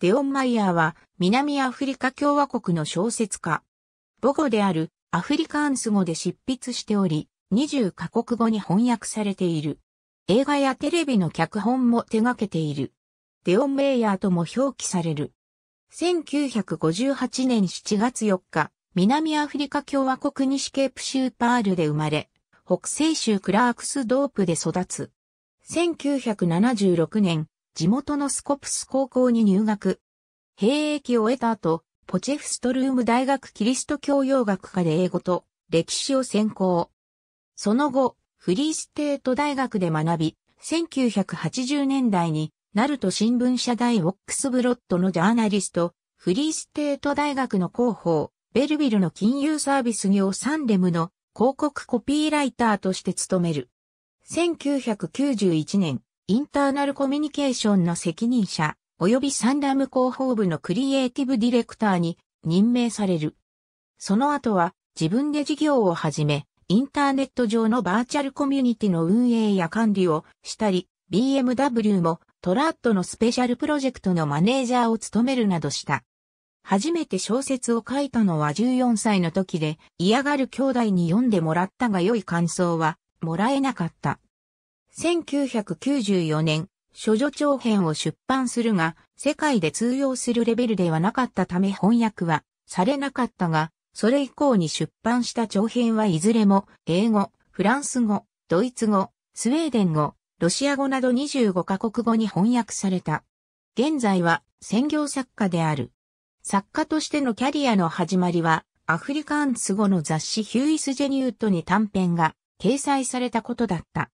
デオンマイヤーは南アフリカ共和国の小説家。母語であるアフリカンス語で執筆しており、20カ国語に翻訳されている。映画やテレビの脚本も手掛けている。デオン・メイヤーとも表記される。1958年7月4日、南アフリカ共和国西ケープーパールで生まれ、北西州クラークスドープで育つ。1976年、地元のスコプス高校に入学。兵役を得た後、ポチェフストルーム大学キリスト教養学科で英語と歴史を専攻。その後、フリーステート大学で学び、1980年代に、ナルト新聞社大オックスブロッドのジャーナリスト、フリーステート大学の広報、ベルビルの金融サービス業サンレムの広告コピーライターとして務める。1991年、インターナルコミュニケーションの責任者、及びサンダム広報部のクリエイティブディレクターに任命される。その後は自分で事業を始め、インターネット上のバーチャルコミュニティの運営や管理をしたり、BMW もトラットのスペシャルプロジェクトのマネージャーを務めるなどした。初めて小説を書いたのは14歳の時で、嫌がる兄弟に読んでもらったが良い感想はもらえなかった。1994年、諸女長編を出版するが、世界で通用するレベルではなかったため翻訳はされなかったが、それ以降に出版した長編はいずれも英語、フランス語、ドイツ語、スウェーデン語、ロシア語など25カ国語に翻訳された。現在は専業作家である。作家としてのキャリアの始まりは、アフリカンス語の雑誌ヒューイス・ジェニュートに短編が掲載されたことだった。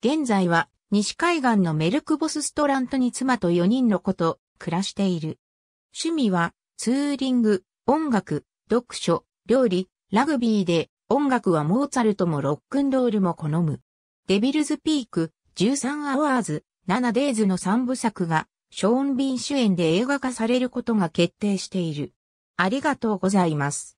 現在は西海岸のメルクボスストラントに妻と4人の子と暮らしている。趣味はツーリング、音楽、読書、料理、ラグビーで音楽はモーツァルトもロックンロールも好む。デビルズピーク、13アワーズ、7デイズの3部作がショーン・ビン主演で映画化されることが決定している。ありがとうございます。